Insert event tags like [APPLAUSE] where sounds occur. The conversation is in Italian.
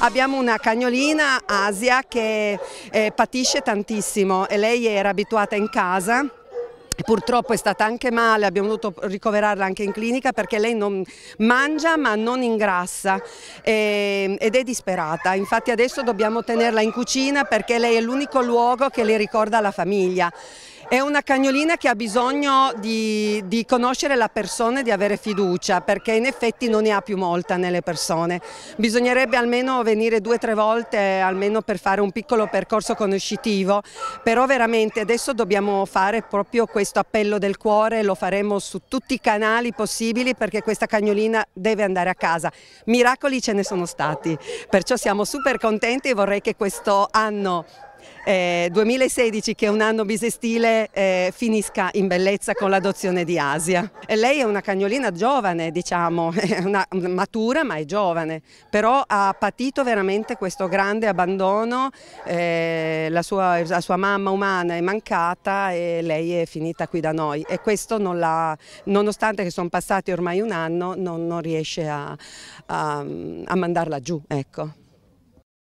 Abbiamo una cagnolina Asia che eh, patisce tantissimo e lei era abituata in casa Purtroppo è stata anche male, abbiamo dovuto ricoverarla anche in clinica perché lei non mangia ma non ingrassa e, ehm, ed è disperata. Infatti adesso dobbiamo tenerla in cucina perché lei è l'unico luogo che le ricorda la famiglia. È una cagnolina che ha bisogno di, di conoscere la persona e di avere fiducia perché in effetti non ne ha più molta nelle persone. Bisognerebbe almeno venire due o tre volte almeno per fare un piccolo percorso conoscitivo, però veramente adesso dobbiamo fare proprio questo appello del cuore, lo faremo su tutti i canali possibili perché questa cagnolina deve andare a casa. Miracoli ce ne sono stati, perciò siamo super contenti e vorrei che questo anno eh, 2016, che è un anno bisestile, eh, finisca in bellezza con l'adozione di Asia. E lei è una cagnolina giovane, diciamo, [LAUGHS] una, mm, matura ma è giovane, però ha patito veramente questo grande abbandono, eh, la, sua, la, sua, mamma umana è mancata e lei è finita qui da noi e questo non la, nonostante che sono passati ormai un anno non, non riesce a, a, a mandarla giù. Ecco.